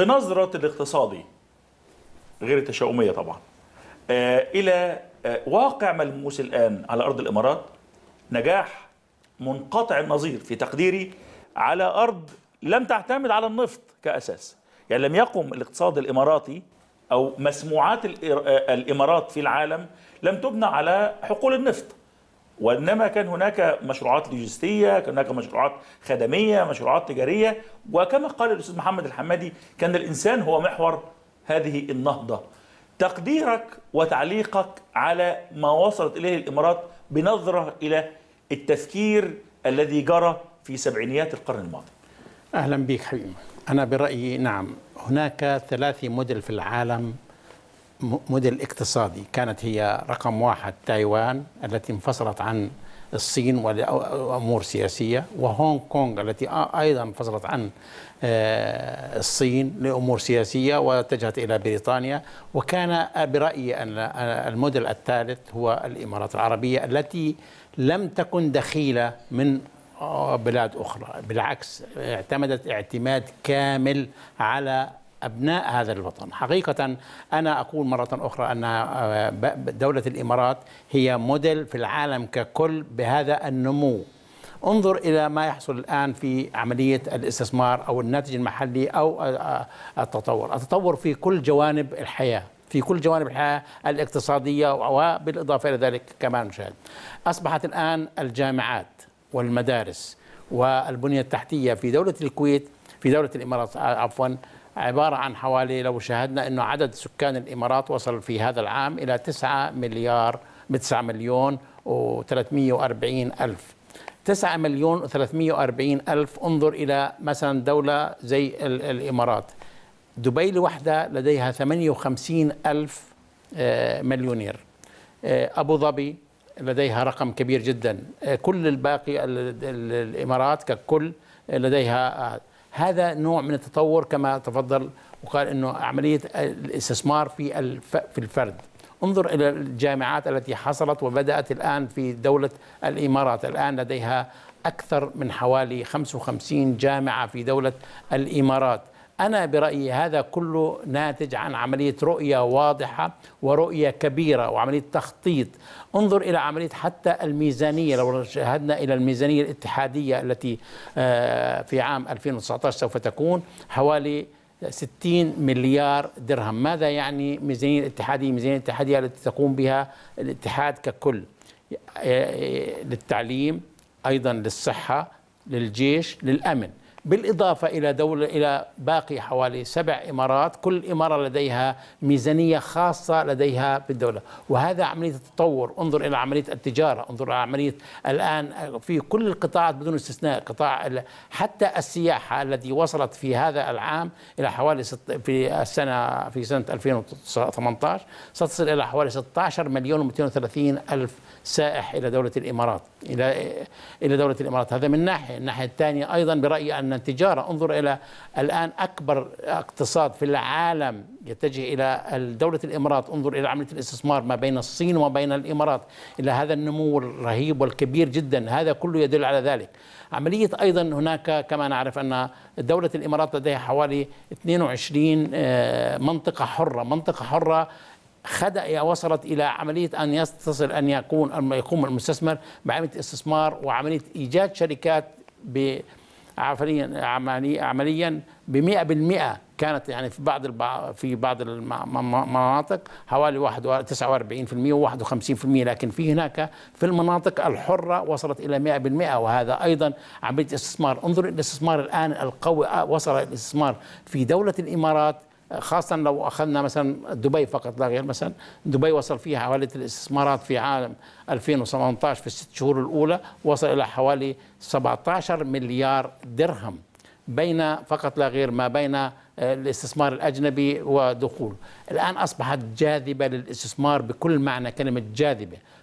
بنظرة الاقتصادي غير التشاؤمية طبعا آه، إلى آه، واقع ملموس الآن على أرض الإمارات نجاح منقطع النظير في تقديري على أرض لم تعتمد على النفط كأساس يعني لم يقم الاقتصاد الإماراتي أو مسموعات آه، الإمارات في العالم لم تبنى على حقول النفط وانما كان هناك مشروعات لوجستيه، كان هناك مشروعات خدميه، مشروعات تجاريه، وكما قال الاستاذ محمد الحمادي كان الانسان هو محور هذه النهضه. تقديرك وتعليقك على ما وصلت اليه الامارات بنظره الى التفكير الذي جرى في سبعينيات القرن الماضي. اهلا بك حبيبي، انا برايي نعم، هناك ثلاث مدن في العالم موديل اقتصادي كانت هي رقم واحد تايوان التي انفصلت عن الصين وأمور سياسية وهونغ كونغ التي أيضا انفصلت عن آه، الصين لأمور سياسية واتجهت إلى بريطانيا وكان برأيي أن الموديل الثالث هو الإمارات العربية التي لم تكن دخيلة من آه، بلاد أخرى بالعكس اعتمدت اعتماد كامل على أبناء هذا الوطن حقيقة أنا أقول مرة أخرى أن آه، دولة الإمارات هي موديل في العالم ككل بهذا النمو انظر إلى ما يحصل الآن في عملية الاستثمار أو الناتج المحلي أو آه، آه، التطور التطور في كل جوانب الحياة في كل جوانب الحياة الاقتصادية وبالإضافة إلى ذلك كمان نشاهد أصبحت الآن الجامعات والمدارس والبنية التحتية في دولة الكويت في دولة الإمارات عفوا عبارة عن حوالي لو شاهدنا أنه عدد سكان الإمارات وصل في هذا العام إلى 9 مليار 9 مليون و340 ألف 9 مليون و340 ألف انظر إلى مثلا دولة زي الإمارات دبي لوحدها لديها 58 ألف آه، مليونير آه، أبو ظبي لديها رقم كبير جدا آه، كل الباقي الإمارات ككل لديها هذا نوع من التطور كما تفضل وقال انه عمليه الاستثمار في في الفرد انظر الى الجامعات التي حصلت وبدات الان في دوله الامارات الان لديها اكثر من حوالي 55 جامعه في دوله الامارات أنا برأيي هذا كله ناتج عن عملية رؤية واضحة ورؤية كبيرة وعملية تخطيط انظر إلى عملية حتى الميزانية لو شاهدنا إلى الميزانية الاتحادية التي آه، في عام 2019 سوف تكون حوالي 60 مليار درهم ماذا يعني ميزانية الاتحادية ميزانية الاتحادية التي تقوم بها الاتحاد ككل آه، آه، للتعليم أيضا للصحة للجيش للأمن بالإضافة إلى دولة إلى باقي حوالي سبع إمارات كل إمارة لديها ميزانية خاصة لديها بالدولة وهذا عملية التطور انظر إلى عملية التجارة انظر إلى عملية الآن في كل القطاعات بدون استثناء قطاع حتى السياحة التي وصلت في هذا العام إلى حوالي ست في السنة في سنة 2018 ستصل إلى حوالي 16 مليون و230 ألف سائح إلى دولة الإمارات إلى إلى دولة الإمارات هذا من ناحية الناحية الثانية أيضا برأيي أن التجارة انظر إلى الآن أكبر اقتصاد في العالم يتجه إلى دولة الإمارات انظر إلى عملية الاستثمار ما بين الصين وما بين الإمارات إلى هذا النمو الرهيب والكبير جدا هذا كله يدل على ذلك عملية أيضا هناك كما نعرف أن دولة الإمارات لديها حوالي 22 آه، منطقة حرة منطقة حرة خدأ وصلت إلى عملية أن يتصل أن يكون يقوم المستثمر بعملية استثمار وعملية إيجاد شركات ب عمليا عمليا ب 100% كانت يعني في بعض في بعض المناطق حوالي 49% و51% لكن في هناك في المناطق الحره وصلت الى 100% وهذا ايضا عمليه استثمار انظر الاستثمار الان القوي آه، وصل الاستثمار في دوله الامارات خاصة لو أخذنا مثلا دبي فقط لا غير مثلا دبي وصل فيها حوالي الاستثمارات في عام 2018 في الست شهور الأولى وصل إلى حوالي 17 مليار درهم بين فقط لا غير ما بين آه، الاستثمار الأجنبي ودخول الآن أصبحت جاذبة للاستثمار بكل معنى كلمة جاذبة